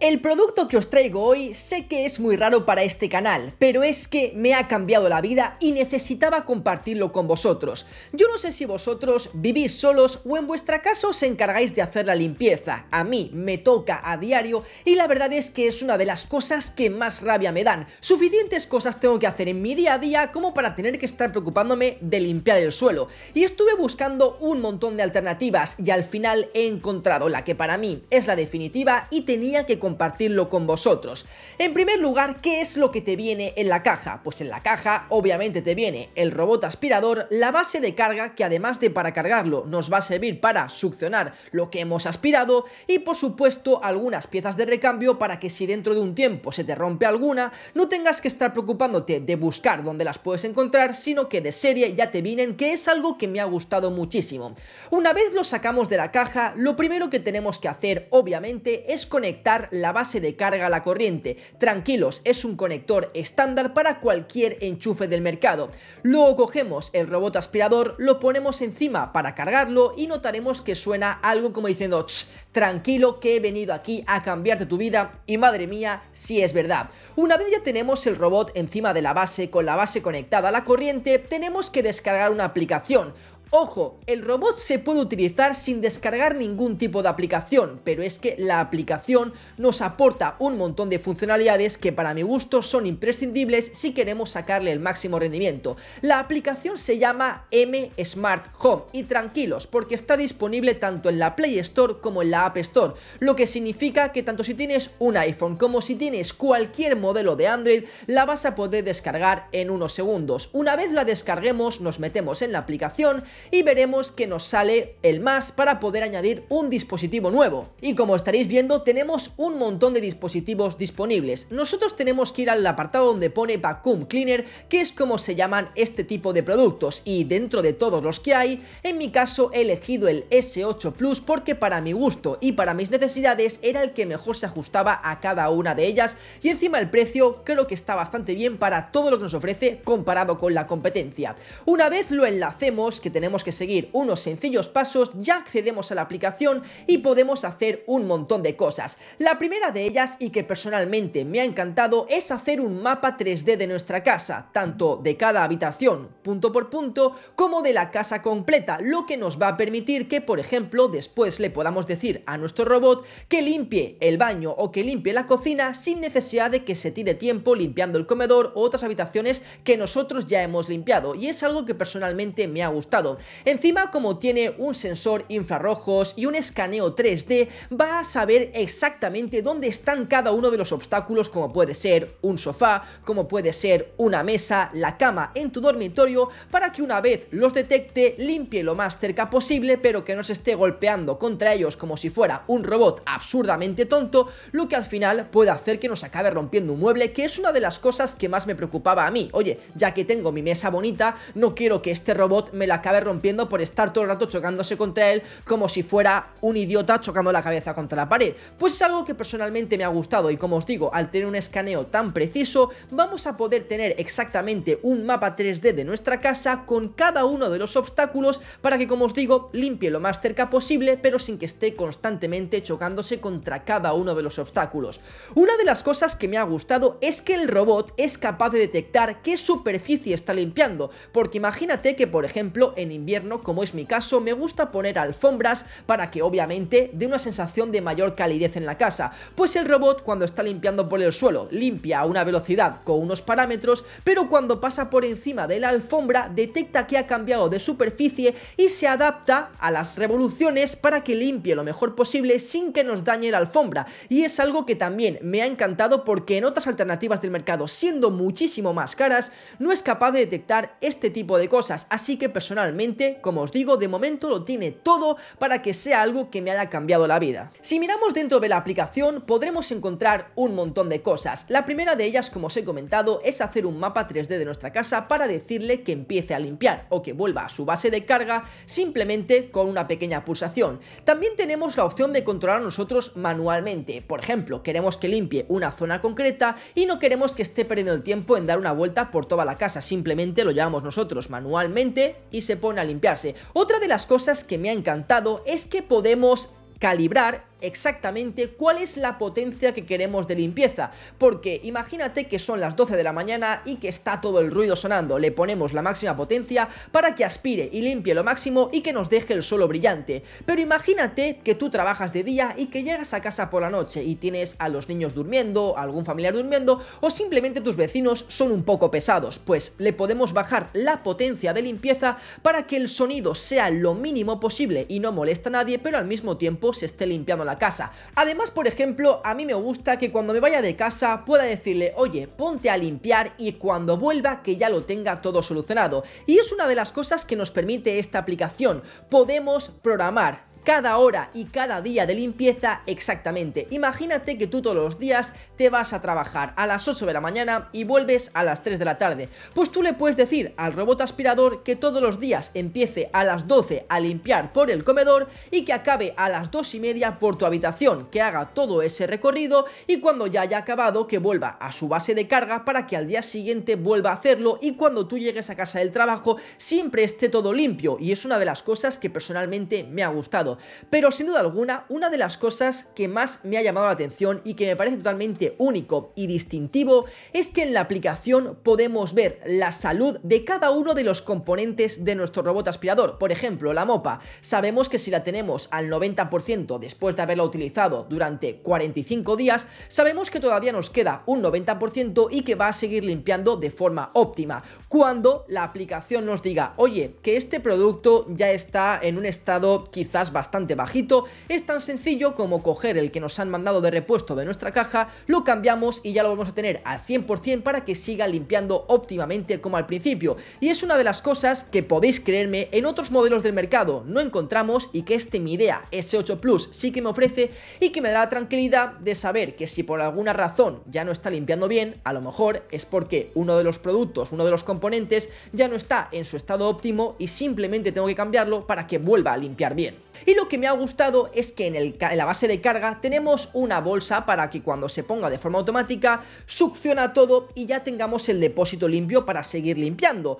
El producto que os traigo hoy sé que es muy raro para este canal, pero es que me ha cambiado la vida y necesitaba compartirlo con vosotros. Yo no sé si vosotros vivís solos o en vuestra casa os encargáis de hacer la limpieza. A mí me toca a diario y la verdad es que es una de las cosas que más rabia me dan. Suficientes cosas tengo que hacer en mi día a día como para tener que estar preocupándome de limpiar el suelo. Y estuve buscando un montón de alternativas y al final he encontrado la que para mí es la definitiva y tenía que compartirlo con vosotros. En primer lugar, ¿qué es lo que te viene en la caja? Pues en la caja obviamente te viene el robot aspirador, la base de carga que además de para cargarlo nos va a servir para succionar lo que hemos aspirado y por supuesto algunas piezas de recambio para que si dentro de un tiempo se te rompe alguna, no tengas que estar preocupándote de buscar dónde las puedes encontrar, sino que de serie ya te vienen, que es algo que me ha gustado muchísimo. Una vez lo sacamos de la caja, lo primero que tenemos que hacer obviamente es conectar la base de carga a la corriente. Tranquilos, es un conector estándar para cualquier enchufe del mercado. Luego cogemos el robot aspirador, lo ponemos encima para cargarlo y notaremos que suena algo como diciendo tranquilo que he venido aquí a cambiarte tu vida y madre mía si es verdad. Una vez ya tenemos el robot encima de la base con la base conectada a la corriente, tenemos que descargar una aplicación Ojo, el robot se puede utilizar sin descargar ningún tipo de aplicación, pero es que la aplicación nos aporta un montón de funcionalidades que para mi gusto son imprescindibles si queremos sacarle el máximo rendimiento. La aplicación se llama M Smart Home y tranquilos porque está disponible tanto en la Play Store como en la App Store, lo que significa que tanto si tienes un iPhone como si tienes cualquier modelo de Android la vas a poder descargar en unos segundos. Una vez la descarguemos nos metemos en la aplicación y veremos que nos sale el más para poder añadir un dispositivo nuevo. Y como estaréis viendo, tenemos un montón de dispositivos disponibles. Nosotros tenemos que ir al apartado donde pone Vacuum Cleaner, que es como se llaman este tipo de productos, y dentro de todos los que hay, en mi caso he elegido el S8 Plus porque para mi gusto y para mis necesidades era el que mejor se ajustaba a cada una de ellas, y encima el precio creo que está bastante bien para todo lo que nos ofrece comparado con la competencia. Una vez lo enlacemos, que tenemos tenemos que seguir unos sencillos pasos, ya accedemos a la aplicación y podemos hacer un montón de cosas. La primera de ellas, y que personalmente me ha encantado, es hacer un mapa 3D de nuestra casa, tanto de cada habitación, punto por punto, como de la casa completa, lo que nos va a permitir que, por ejemplo, después le podamos decir a nuestro robot que limpie el baño o que limpie la cocina sin necesidad de que se tire tiempo limpiando el comedor o otras habitaciones que nosotros ya hemos limpiado y es algo que personalmente me ha gustado. Encima, como tiene un sensor infrarrojos y un escaneo 3D, va a saber exactamente dónde están cada uno de los obstáculos, como puede ser un sofá, como puede ser una mesa, la cama en tu dormitorio, para que una vez los detecte, limpie lo más cerca posible, pero que no se esté golpeando contra ellos como si fuera un robot absurdamente tonto, lo que al final puede hacer que nos acabe rompiendo un mueble, que es una de las cosas que más me preocupaba a mí. Oye, ya que tengo mi mesa bonita, no quiero que este robot me la acabe rompiendo rompiendo por estar todo el rato chocándose contra él como si fuera un idiota chocando la cabeza contra la pared. Pues es algo que personalmente me ha gustado y como os digo, al tener un escaneo tan preciso, vamos a poder tener exactamente un mapa 3D de nuestra casa con cada uno de los obstáculos para que, como os digo, limpie lo más cerca posible, pero sin que esté constantemente chocándose contra cada uno de los obstáculos. Una de las cosas que me ha gustado es que el robot es capaz de detectar qué superficie está limpiando, porque imagínate que, por ejemplo, en invierno, como es mi caso, me gusta poner alfombras para que obviamente dé una sensación de mayor calidez en la casa, pues el robot cuando está limpiando por el suelo limpia a una velocidad con unos parámetros, pero cuando pasa por encima de la alfombra detecta que ha cambiado de superficie y se adapta a las revoluciones para que limpie lo mejor posible sin que nos dañe la alfombra, y es algo que también me ha encantado porque en otras alternativas del mercado, siendo muchísimo más caras, no es capaz de detectar este tipo de cosas, así que personalmente como os digo, de momento lo tiene todo para que sea algo que me haya cambiado la vida. Si miramos dentro de la aplicación, podremos encontrar un montón de cosas. La primera de ellas, como os he comentado, es hacer un mapa 3D de nuestra casa para decirle que empiece a limpiar o que vuelva a su base de carga simplemente con una pequeña pulsación. También tenemos la opción de controlar nosotros manualmente. Por ejemplo, queremos que limpie una zona concreta y no queremos que esté perdiendo el tiempo en dar una vuelta por toda la casa. Simplemente lo llevamos nosotros manualmente y se pone a limpiarse. Otra de las cosas que me ha encantado es que podemos calibrar exactamente cuál es la potencia que queremos de limpieza, porque imagínate que son las 12 de la mañana y que está todo el ruido sonando, le ponemos la máxima potencia para que aspire y limpie lo máximo y que nos deje el suelo brillante, pero imagínate que tú trabajas de día y que llegas a casa por la noche y tienes a los niños durmiendo, algún familiar durmiendo o simplemente tus vecinos son un poco pesados, pues le podemos bajar la potencia de limpieza para que el sonido sea lo mínimo posible y no molesta a nadie, pero al mismo tiempo se esté limpiando la casa. Además, por ejemplo, a mí me gusta que cuando me vaya de casa pueda decirle, oye, ponte a limpiar y cuando vuelva que ya lo tenga todo solucionado. Y es una de las cosas que nos permite esta aplicación. Podemos programar cada hora y cada día de limpieza exactamente. Imagínate que tú todos los días te vas a trabajar a las 8 de la mañana y vuelves a las 3 de la tarde. Pues tú le puedes decir al robot aspirador que todos los días empiece a las 12 a limpiar por el comedor y que acabe a las 2 y media por tu habitación, que haga todo ese recorrido y cuando ya haya acabado que vuelva a su base de carga para que al día siguiente vuelva a hacerlo y cuando tú llegues a casa del trabajo siempre esté todo limpio y es una de las cosas que personalmente me ha gustado. Pero sin duda alguna, una de las cosas que más me ha llamado la atención y que me parece totalmente único y distintivo es que en la aplicación podemos ver la salud de cada uno de los componentes de nuestro robot aspirador. Por ejemplo, la mopa. Sabemos que si la tenemos al 90% después de haberla utilizado durante 45 días, sabemos que todavía nos queda un 90% y que va a seguir limpiando de forma óptima. Cuando la aplicación nos diga, oye, que este producto ya está en un estado quizás bastante bajito, es tan sencillo como coger el que nos han mandado de repuesto de nuestra caja, lo cambiamos y ya lo vamos a tener al 100% para que siga limpiando óptimamente como al principio. Y es una de las cosas que podéis creerme en otros modelos del mercado no encontramos y que este mi idea S8 este Plus sí que me ofrece y que me da la tranquilidad de saber que si por alguna razón ya no está limpiando bien, a lo mejor es porque uno de los productos, uno de los componentes ya no está en su estado óptimo y simplemente tengo que cambiarlo para que vuelva a limpiar bien. Y lo que me ha gustado es que en, la base de carga tenemos una bolsa para que cuando se ponga de forma automática succiona todo y ya tengamos el depósito limpio para seguir limpiando.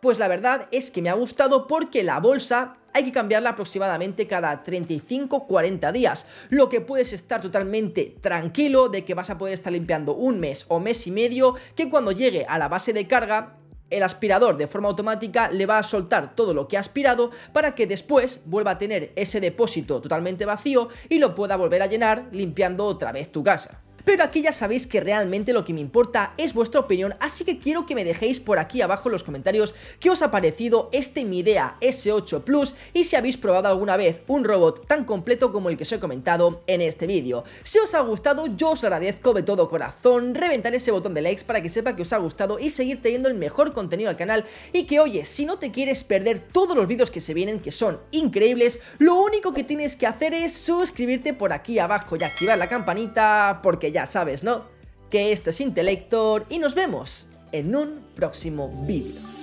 Pues la verdad es que me ha gustado porque la bolsa hay que cambiarla aproximadamente cada 35-40 días, lo que puedes estar totalmente tranquilo de que vas a poder estar limpiando un mes o mes y medio, que cuando llegue a la base de carga el aspirador de forma automática le va a soltar todo lo que ha aspirado para que después vuelva a tener ese depósito totalmente vacío y lo pueda volver a llenar limpiando otra vez tu casa. Pero aquí ya sabéis que realmente lo que me importa es vuestra opinión, así que quiero que me dejéis por aquí abajo en los comentarios qué os ha parecido este Midea S8 Plus y si habéis probado alguna vez un robot tan completo como el que os he comentado en este vídeo. Si os ha gustado, yo os agradezco de todo corazón reventar ese botón de likes para que sepa que os ha gustado y seguir teniendo el mejor contenido al canal y que oye, si no te quieres perder todos los vídeos que se vienen, que son increíbles, lo único que tienes que hacer es suscribirte por aquí abajo y activar la campanita porque ya sabes, ¿no? Que esto es Intelector y nos vemos en un próximo vídeo.